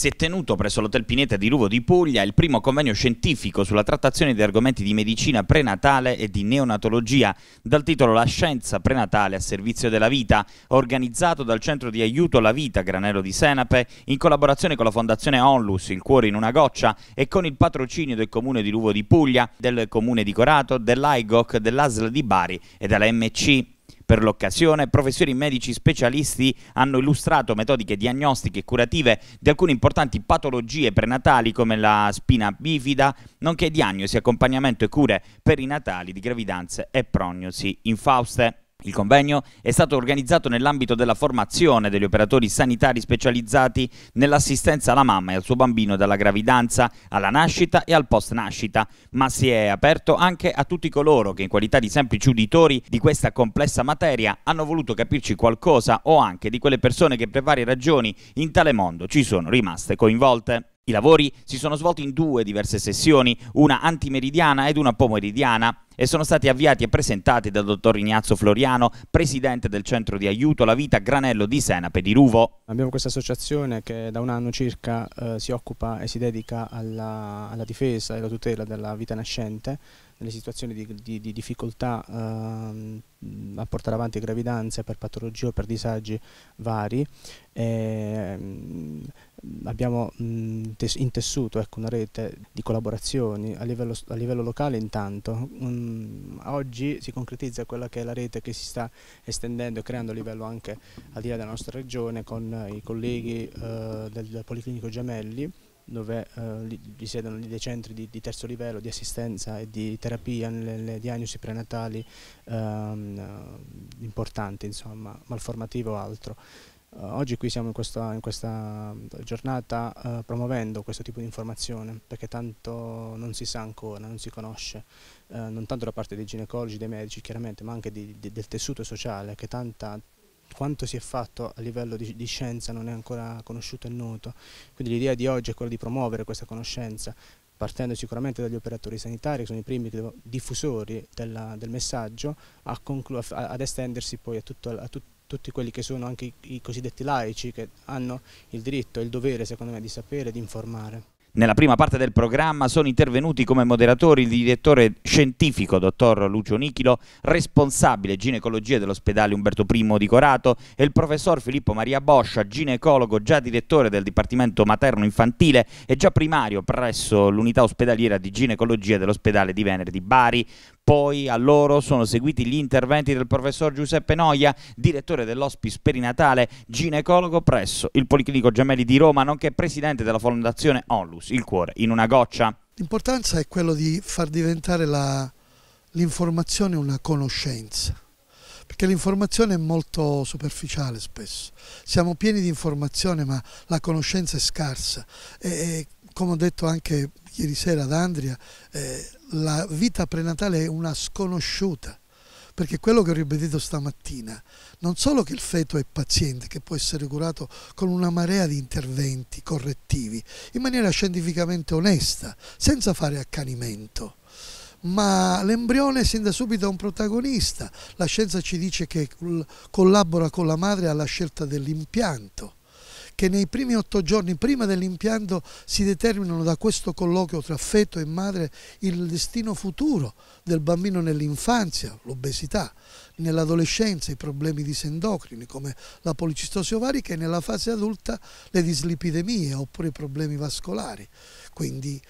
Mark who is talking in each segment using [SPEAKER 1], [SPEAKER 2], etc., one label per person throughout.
[SPEAKER 1] si è tenuto presso l'Hotel Pineta di Ruvo di Puglia il primo convegno scientifico sulla trattazione di argomenti di medicina prenatale e di neonatologia dal titolo La scienza prenatale a servizio della vita, organizzato dal Centro di Aiuto alla Vita Granello di Senape in collaborazione con la Fondazione Onlus, il cuore in una goccia e con il patrocinio del Comune di Ruvo di Puglia, del Comune di Corato, dell'AIGOC, dell'ASL di Bari e della MC per l'occasione, professori medici specialisti hanno illustrato metodiche diagnostiche e curative di alcune importanti patologie prenatali come la spina bifida, nonché diagnosi, accompagnamento e cure per i natali di gravidanze e prognosi infauste. Il convegno è stato organizzato nell'ambito della formazione degli operatori sanitari specializzati nell'assistenza alla mamma e al suo bambino dalla gravidanza, alla nascita e al post nascita, ma si è aperto anche a tutti coloro che in qualità di semplici uditori di questa complessa materia hanno voluto capirci qualcosa o anche di quelle persone che per varie ragioni in tale mondo ci sono rimaste coinvolte. I lavori si sono svolti in due diverse sessioni, una antimeridiana ed una pomeridiana e sono stati avviati e presentati dal dottor Ignazio Floriano, presidente del centro di aiuto alla vita Granello di Senape di Ruvo.
[SPEAKER 2] Abbiamo questa associazione che da un anno circa eh, si occupa e si dedica alla, alla difesa e alla tutela della vita nascente nelle situazioni di, di, di difficoltà eh, a portare avanti gravidanze per patologie o per disagi vari. E, mh, ehm, abbiamo mh, intessuto ecco, una rete di collaborazioni a livello, a livello locale intanto, mh, mh, mm, oggi si concretizza quella che è la rete che si sta estendendo e creando a livello anche al di là della nostra regione con eh, i colleghi eh, del Policlinico Gemelli dove eh, vi dei centri di, di, terzo livello di assistenza e di terapia nelle diagnosi prenatali ehm, eh, importanti, insomma, malformative o altro. Eh, oggi qui siamo in questa, in questa eh, giornata eh, promuovendo questo tipo di informazione perché tanto non si sa ancora, non si conosce, eh, non tanto da parte dei ginecologi, dei medici chiaramente, ma anche di, di, del tessuto sociale che tanta, quanto si è fatto a livello di, di, scienza non è ancora conosciuto e noto. Quindi l'idea di oggi è quella di promuovere questa conoscenza partendo sicuramente dagli operatori sanitari, che sono i primi diffusori della, del messaggio, ad estendersi poi a tutto, a tutto tutti quelli che sono anche i cosiddetti laici che hanno il diritto e il dovere secondo me di sapere e di informare.
[SPEAKER 1] Nella prima parte del programma sono intervenuti come moderatori il direttore scientifico dottor Lucio Nichilo, responsabile ginecologia dell'ospedale Umberto I di Corato e il professor Filippo Maria Boscia, ginecologo già direttore del Dipartimento Materno-Infantile e già primario presso l'unità ospedaliera di ginecologia dell'ospedale di Venere di Bari. Poi a loro sono seguiti gli interventi del professor Giuseppe Noia, direttore dell'ospice Perinatale, ginecologo presso il Policlinico Gemelli di Roma, nonché presidente della fondazione Onlus, il cuore in una goccia.
[SPEAKER 3] L'importanza è quello di far diventare l'informazione una conoscenza, perché l'informazione è molto superficiale spesso. Siamo pieni di informazione ma la conoscenza è scarsa. E, come ho detto anche ieri sera ad Andria, eh, la vita prenatale è una sconosciuta, perché quello che ho ribadito stamattina, non solo che il feto è paziente, che può essere curato con una marea di interventi correttivi, in maniera scientificamente onesta, senza fare accanimento, ma l'embrione sin da subito è un protagonista, la scienza ci dice che collabora con la madre alla scelta dell'impianto che nei primi otto giorni prima dell'impianto si determinano da questo colloquio tra feto e madre il destino futuro del bambino nell'infanzia, l'obesità, nell'adolescenza i problemi disendocrini come la policistosi ovarica e nella fase adulta le dislipidemie oppure i problemi vascolari. Quindi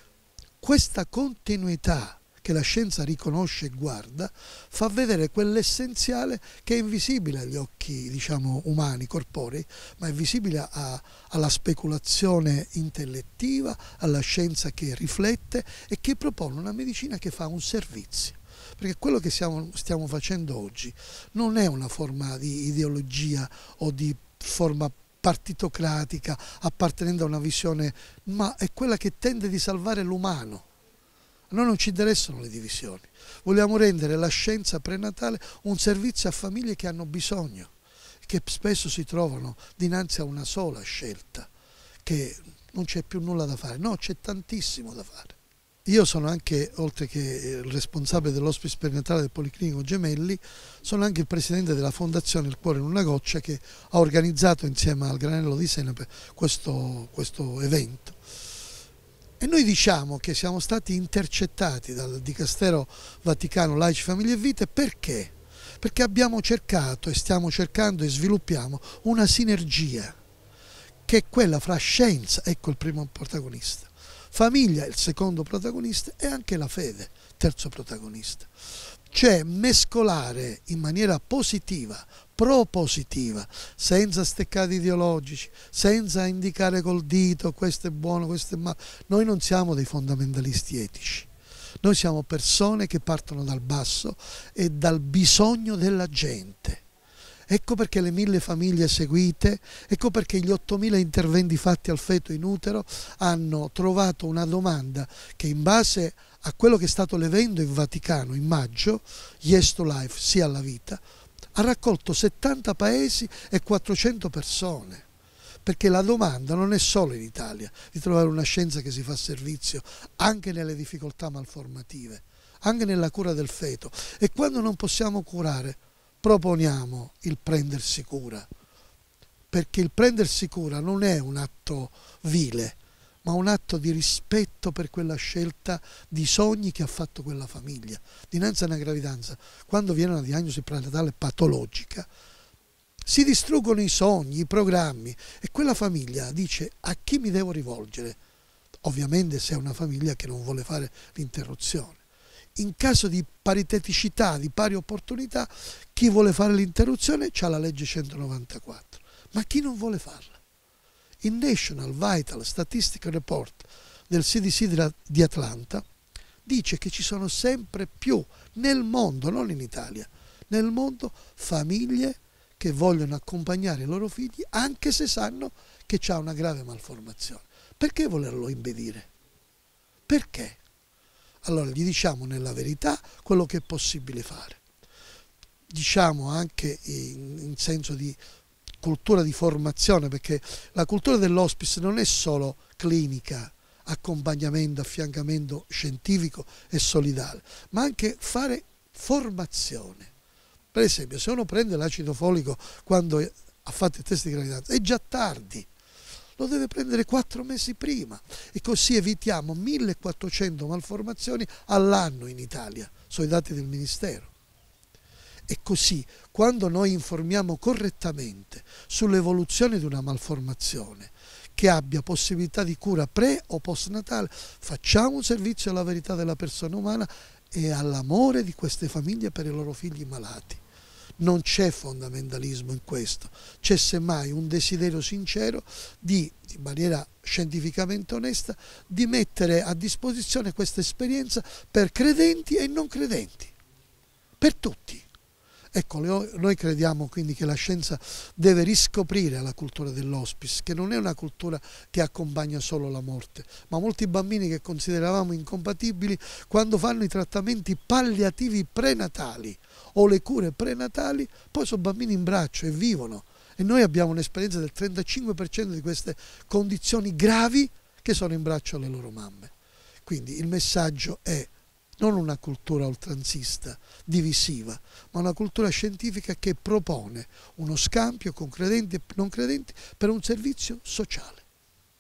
[SPEAKER 3] questa continuità che la scienza riconosce e guarda, fa vedere quell'essenziale che è invisibile agli occhi diciamo, umani, corporei, ma è visibile a, alla speculazione intellettiva, alla scienza che riflette e che propone una medicina che fa un servizio perché quello che siamo, stiamo facendo oggi non è una forma di ideologia o di forma partitocratica appartenendo a una visione, ma è quella che tende di salvare l'umano a Noi non ci interessano le divisioni, vogliamo rendere la scienza prenatale un servizio a famiglie che hanno bisogno, che spesso si trovano dinanzi a una sola scelta, che non c'è più nulla da fare, no c'è tantissimo da fare. Io sono anche, oltre che il responsabile dell'ospice prenatale del Policlinico Gemelli, sono anche il presidente della fondazione Il Cuore in una Goccia che ha organizzato insieme al Granello di Senape questo, questo evento. E noi diciamo che siamo stati intercettati dal Dicastero Vaticano Laici, Famiglie e Vite perché? Perché abbiamo cercato e stiamo cercando e sviluppiamo una sinergia che è quella fra scienza, ecco il primo protagonista, famiglia il secondo protagonista e anche la fede, terzo protagonista. Cioè mescolare in maniera positiva propositiva, senza steccati ideologici, senza indicare col dito questo è buono, questo è male. Noi non siamo dei fondamentalisti etici. Noi siamo persone che partono dal basso e dal bisogno della gente. Ecco perché le mille famiglie seguite, ecco perché gli 8.000 interventi fatti al feto in utero hanno trovato una domanda che in base a quello che è stato l'evento in Vaticano in maggio, Yes to Life, sia alla vita, ha raccolto 70 paesi e 400 persone perché la domanda non è solo in Italia di trovare una scienza che si fa servizio anche nelle difficoltà malformative, anche nella cura del feto e quando non possiamo curare proponiamo il prendersi cura, perché il prendersi cura non è un atto vile, ma un atto di rispetto per quella scelta di sogni che ha fatto quella famiglia. Dinanzi a una gravidanza, quando viene una diagnosi prenatale patologica, si distruggono i sogni, i programmi e quella famiglia dice a chi mi devo rivolgere? Ovviamente se è una famiglia che non vuole fare l'interruzione. In caso di pariteticità, di pari opportunità, chi vuole fare l'interruzione ha la legge 194, ma chi non vuole farla? Il National Vital Statistical Report del CDC di Atlanta dice che ci sono sempre più nel mondo, non in Italia, nel mondo famiglie che vogliono accompagnare i loro figli anche se sanno che c'è una grave malformazione. Perché volerlo impedire? Perché? Allora gli diciamo nella verità quello che è possibile fare. Diciamo anche in senso di cultura di formazione, perché la cultura dell'hospice non è solo clinica, accompagnamento, affiancamento scientifico e solidale, ma anche fare formazione. Per esempio, se uno prende l'acido folico quando ha fatto il test di gravidanza, è già tardi, lo deve prendere quattro mesi prima e così evitiamo 1400 malformazioni all'anno in Italia, sono i dati del Ministero. E così, quando noi informiamo correttamente sull'evoluzione di una malformazione, che abbia possibilità di cura pre o post natale, facciamo un servizio alla verità della persona umana e all'amore di queste famiglie per i loro figli malati. Non c'è fondamentalismo in questo, c'è semmai un desiderio sincero di, in maniera scientificamente onesta, di mettere a disposizione questa esperienza per credenti e non credenti, per tutti. Ecco, noi crediamo quindi che la scienza deve riscoprire la cultura dell'hospice, che non è una cultura che accompagna solo la morte, ma molti bambini che consideravamo incompatibili quando fanno i trattamenti palliativi prenatali o le cure prenatali, poi sono bambini in braccio e vivono. E noi abbiamo un'esperienza del 35% di queste condizioni gravi che sono in braccio alle loro mamme. Quindi il messaggio è non una cultura oltranzista, divisiva, ma una cultura scientifica che propone uno scampio con credenti e non credenti per un servizio sociale.